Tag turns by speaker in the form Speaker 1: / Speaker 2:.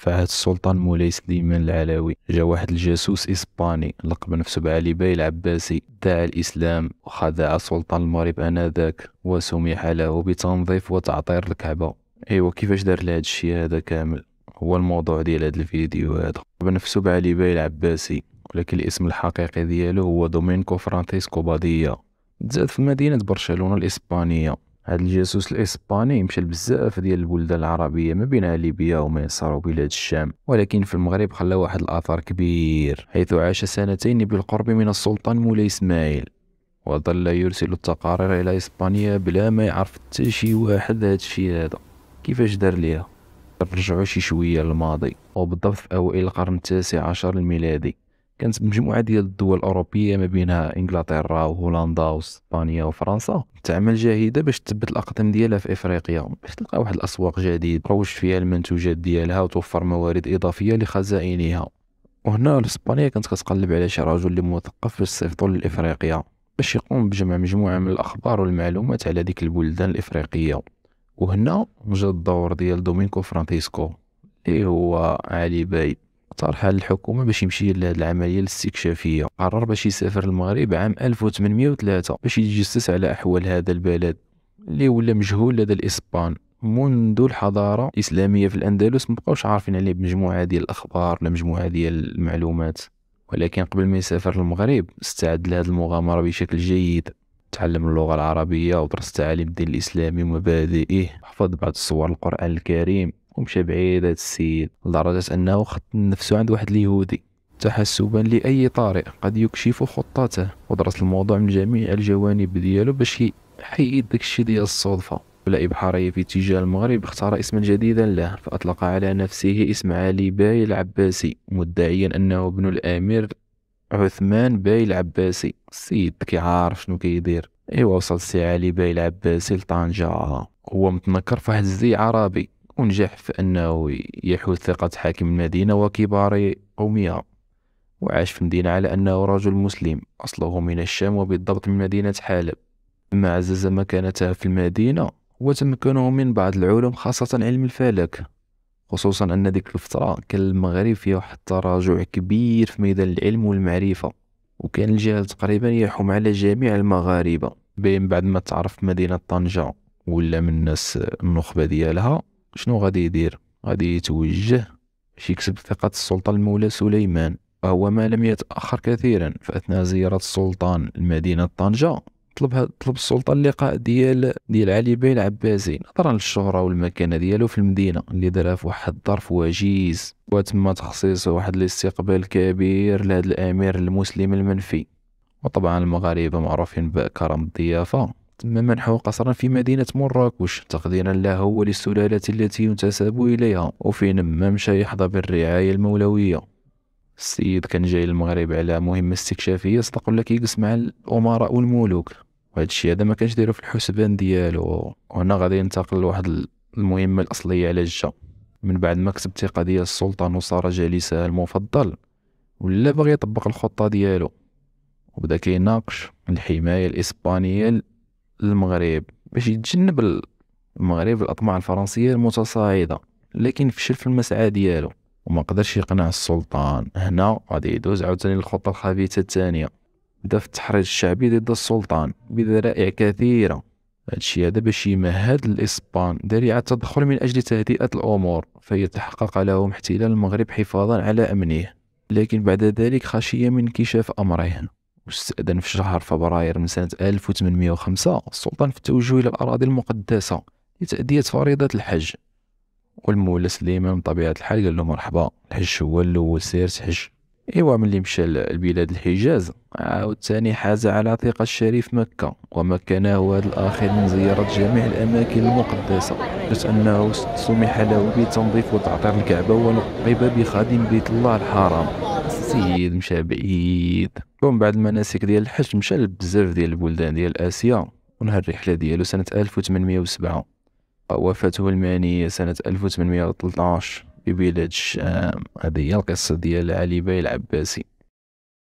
Speaker 1: فهاد السلطان مولاي سليمان العلوي جا واحد الجاسوس اسباني لقب نفسه بعلي باي العباسي دعا الاسلام وخدع سلطان المغرب انذاك وسمح له بتنظيف وتعطير الكعبه ايوا كيفاش دار لهاد الشيء هذا كامل هو الموضوع ديال هاد الفيديو هذا بنفسه بعلي باي العباسي ولكن الاسم الحقيقي ديالو هو دومينكو فرانتيسكو باديا تزاد في مدينة برشلونة الإسبانية هاد الجاسوس الاسباني مشى لبزاف ديال البلدان العربيه ما بينها ليبيا وما يسار وبلاد الشام ولكن في المغرب خلى واحد الاثر كبير حيث عاش سنتين بالقرب من السلطان مولاي اسماعيل وظل يرسل التقارير الى اسبانيا بلا ما يعرف حتى شي واحد هادشي هذا كيفاش دار ليها رجعوا شي شويه للماضي وبالضبط في اوائل القرن التاسع عشر الميلادي كانت مجموعه ديال الدول الاوروبيه ما بينها انجلترا وهولندا واسبانيا وفرنسا تعمل جاهده باش تثبت الاقدام ديالها في افريقيا باش تلقى واحد الاسواق جديد تروج فيها المنتوجات ديالها وتوفر موارد اضافيه لخزائنها وهنا اسبانيا كانت كتقلب على شي رجل اللي مثقف باش تصيفطو لافريقيا باش يقوم بجمع مجموعه من الاخبار والمعلومات على ديك البلدان الافريقيه وهنا جا الدور ديال دومينكو فرانتيسكو اللي هو علي باي طرحها للحكومة باش يمشي لهذه العملية الاستكشافية قرر باش يسافر المغرب عام 1803 باش يتجسس على أحوال هذا البلد اللي ولا مجهول لدى الإسبان منذ الحضارة الإسلامية في الأندلس مبقاوش عارفين عليه بمجموعة ديال الأخبار ولا مجموعة ديال المعلومات ولكن قبل ما يسافر للمغرب استعد لهذه المغامرة بشكل جيد تعلم اللغة العربية ودرس تعاليم الدين الإسلامي ومبادئه حفظ بعض الصور القرآن الكريم ومشى بعيد هذا السيد لدرجة أنه خط نفسه عند واحد اليهودي تحسبا لأي طارئ قد يكشف خطته ودرس الموضوع من جميع الجوانب ديالو باش يحيد داكشي ديال الصدفة بلا إبحارية في اتجاه المغرب اختار اسما جديدا له فأطلق على نفسه اسم علي باي العباسي مدعيا أنه ابن الأمير عثمان باي العباسي السيد كيعارف شنو كيدير ايوا وصل سي علي باي العباسي لطنجة هو متنكر فواحد الزي عربي ونجح في أنه يحوز ثقة حاكم المدينة وكبار قومها وعاش في المدينة على أنه رجل مسلم أصله من الشام وبالضبط من مدينة حلب ما عزز مكانته في المدينة وتمكنه من بعض العلوم خاصة علم الفلك خصوصا أن ديك الفترة كان المغرب فيه واحد التراجع كبير في ميدان العلم والمعرفة وكان الجهل تقريبا يحوم على جميع المغاربة بين بعد ما تعرف مدينة طنجة ولا من الناس النخبة ديالها شنو غادي يدير غادي يتوجه باش يكسب ثقة السلطة المولى سليمان وهو ما لم يتأخر كثيرا فأثناء زيارة السلطان لمدينة طنجة طلب طلب السلطان اللقاء ديال ديال علي بن العباسي نظرا للشهرة والمكانة ديالو في المدينة اللي دارها في واحد الظرف وجيز وتم تخصيص واحد الاستقبال كبير لهذا الأمير المسلم المنفي وطبعا المغاربة معروفين بكرم الضيافة منحه قصرا في مدينة مراكش تقديرا له وللسلالة التي ينتسب إليها وفي نما يحظى بالرعاية المولوية السيد كان جاي للمغرب على مهمة استكشافية صدق ولا كيجلس مع الأمراء والملوك وهذا الشيء هذا ما كانش دايرو في الحسبان ديالو وهنا غادي ينتقل لواحد المهمة الأصلية على الجا من بعد ما كسب الثقة ديال السلطان وصار جالسه المفضل ولا باغي يطبق الخطة ديالو وبدا كيناقش الحماية الإسبانية للمغرب باش يتجنب المغرب الأطماع الفرنسية المتصاعدة لكن فشل في المسعى ديالو وما قدرش يقنع السلطان هنا غادي يدوز عاوتاني للخطه الخبيثة الثانية بدا في التحريض الشعبي ضد السلطان بذرائع كثيرة هادشي هذا باش يمهد الإسبان ذريعة التدخل من أجل تهدئة الأمور فيتحقق لهم احتلال المغرب حفاظا على أمنه لكن بعد ذلك خشية من انكشاف أمره واستأذن في شهر فبراير من سنة 1805 السلطان في التوجه إلى الأراضي المقدسة لتأدية فريضة الحج والمولى سليمان بطبيعة الحال قال له مرحبا الحج هو الأول سير تحج إيوا ملي مشى لبلاد الحجاز عاود ثاني حاز على ثقة الشريف مكة ومكنه هذا الأخير من زيارة جميع الأماكن المقدسة بس أنه سمح له بتنظيف وتعطير الكعبة ولقب بخادم بيت الله الحرام السيد مشى بعيد ومن بعد المناسك ديال الحج مشى لبزاف ديال البلدان ديال آسيا ونهى الرحلة ديالو سنة 1807 وفاته المهنية سنة 1813 ببلاد الشام هذه هي القصة ديال علي باي العباسي